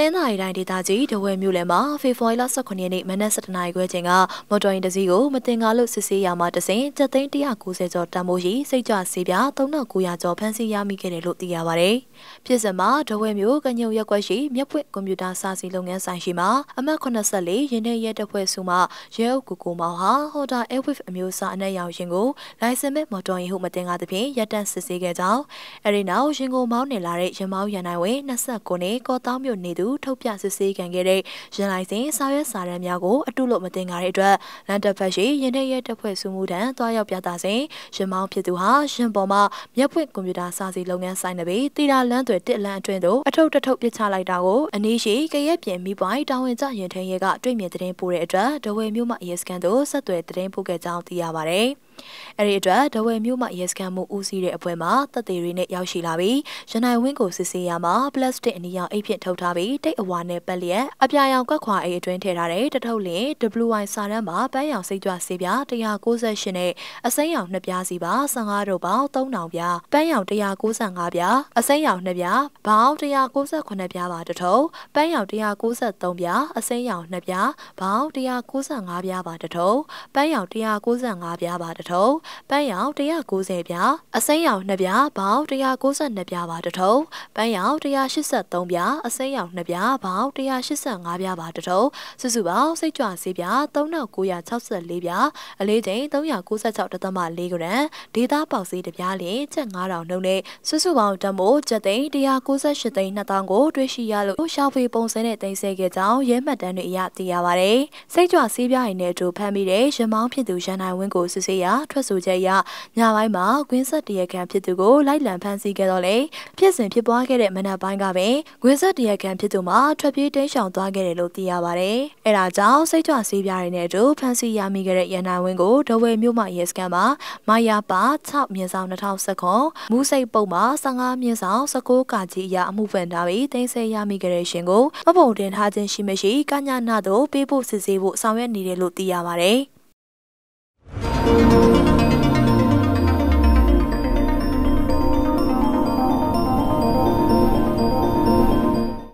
နင်္သာရီတိုင်းဒေသကြီးဒဝဲမြို့နယ်မှာဖေဖော်ဝါရီလ18ရက်နေ့မနက်7:00နာရီခွဲချိန်ကမော်တော်ယာဉ်တစ်စီးကိုမတင်ကားလို့စစ်ဆေးရာမှာတစဉ်ချက်သိန်း190ကျော်တန်ဖိုးရှိစိတ်ကြဆေးပြား3900ကျော်ဖမ်းဆီးရမိခဲ့တယ်လို့သိရပါဗျ။ဖြစ်စဉ်မှာဒဝဲမြို့ကညုံရက်ကွက်ရှိမြက်ပွင့်ကွန်ပျူတာစာစီလုပ်ငန်းဆိုင်ရှိမှာအမှတ်84ရင်းနှင်းရဲတပ်ဖွဲ့စုမှရဲအုပ်ကူကူမောင်ဟာ Honda Airwave အမျိုးအစားအနက်ရောင်ရင်ကိုလိုင်စင်မဲ့မော်တော်ယာဉ်ဟုမတင်ကားသဖြင့်ရပ်တန့်စစ်ဆေးခဲ့ကြောင်းအဲဒီနောက်ရင်ကိုမောင်းနေလာတဲ့ရမောင်းရန်နိုင်ဝင်29နှစ်ကောတောင်းမြို့နေသူတူထုတ်ပြစစ်ဆေးခံခဲ့တဲ့ရန်လိုင်စင်စာရွက်စာတမ်းများကိုအတုလို့မတင်ကြတဲ့အတွက်လန်တပ်ဖက်ရှိရင်ထဲရဲတပ်ဖွဲ့စုမှုတန်းတွားရောက်ပြသစဉ်ရန်မောင်းဖြစ်သူဟာရန်ပေါ်မှာမျက်ပွင့်ကွန်ပျူတာစာစီလုပ်ငန်းဆိုင်တဲ့ပေတီတာလန်းတွေတစ်လန်းအတွင်းသို့အထုပ်တထုပ်ပစ်ချလိုက်တာကိုအနည်းရှိကရက်ပြင်မိပွိုင်းတာဝန်ကျရင်ထဲရဲကတွေ့မြင်တဲ့တင်ပို့တဲ့အတွက်ဒဝဲမြို့မှရဲစခန်းသို့ဆက်သွယ်တဲ့တင်ပို့ခဲ့ကြောင်းသိရပါတယ်။အဲဒီအတွက်ဒဝဲမြို့မှာရဲစခန်းမှုဦးစီးတဲ့အဖွဲ့မှာတပ်သေးတွေနဲ့ရောက်ရှိလာပြီးရန်နိုင်ဝင်းကိုစစ်ဆေးရမှာပလတ်စတစ်အနီရောင်အိတ်ဖြင့်ထုတ်ထားပြီးတိတ်အဝါနဲ့ပတ်လျက်အပြာရောင်ကွက်ခွာအိတ်အတွင်းထည့်ထားတဲ့တထုပ်လင် WY စာရန်မှာပန်းရောင်စိတ်ကြွဆေးပြား198နဲ့အစိမ်းရောင်2ပြားစီပါ15တို့ပေါင်း3000ပြားပန်းရောင်195ပြားအစိမ်းရောင်2ပြားပေါင်း198ပြားပါတထုပ်ပန်းရောင်193ပြားအစိမ်းရောင်2ပြားပေါင်း195ပြားပါတထုပ်ပန်းရောင်195ပြားပါတထုံပန်းရောင်190ပြာအစိမ်းရောင်2ပြာပေါင်း192ပြာပါတထုံပန်းရောင်183ပြာအစိမ်းရောင်2ပြာပေါင်း185ပြာပါတထုံစုစုပေါင်းစိတ်ကြွဆေးပြာ3964ပြာအလေးချိန်396.4ဂရမ်ဒေတာပေါက်ဈေးတပြားလျင်ချက်9000နှုန်းနဲ့စုစုပေါင်းတမို့ချက်သိန်း198သိန်း2000ကိုတွေ့ရှိရလို့ရှာဖွေပုံစံနဲ့တင်ဆက်ခဲ့ကြောင်းရဲမှတ်တမ်းတွေအရသိရပါတယ်စိတ်ကြွဆေးပြားရင်နဲ့အတူဖမ်းမိတဲ့ရမောင်းဖြစ်သူရန်နိုင်ဝင်းကိုစစ်ဆေးရာထွက်ဆိုချက်အရညပိုင်းမှာကွင်းဆက်တရခံဖြစ်သူကိုလိုက်လံဖမ်းဆီးခဲ့တော့လေဖြစ်စဉ်ဖြစ်ပွားခဲ့တဲ့မနက်ပိုင်းကပဲကွင်းဆက်တရခံဖြစ်သူမှာထွက်ပြေးတိမ်းရှောင်သွားခဲ့တယ်လို့သိရပါတယ်။အဲဒါကြောင့်စိတ်ကြွဆေးပြားတွေနဲ့အတူဖမ်းဆီးရမိခဲ့တဲ့ရန်နိုင်ဝင်းကိုဒဝဲမြို့မရဲစခန်းမှာမာယာပါ6မြင်းဆောင်2019မူးစိတ်ပုံမှာ15မြင်းဆောင်19ကာကြီးအရာအမှုဖွင့်ထားပြီးတင်ဆက်ရမိခဲ့တဲ့ရှင်ကိုမပုံတင်ထားခြင်းရှိမရှိကညာနာတို့ပေးဖို့စစ်ဆေးဖို့ဆောင်ရွက်နေတယ်လို့သိရပါတယ်။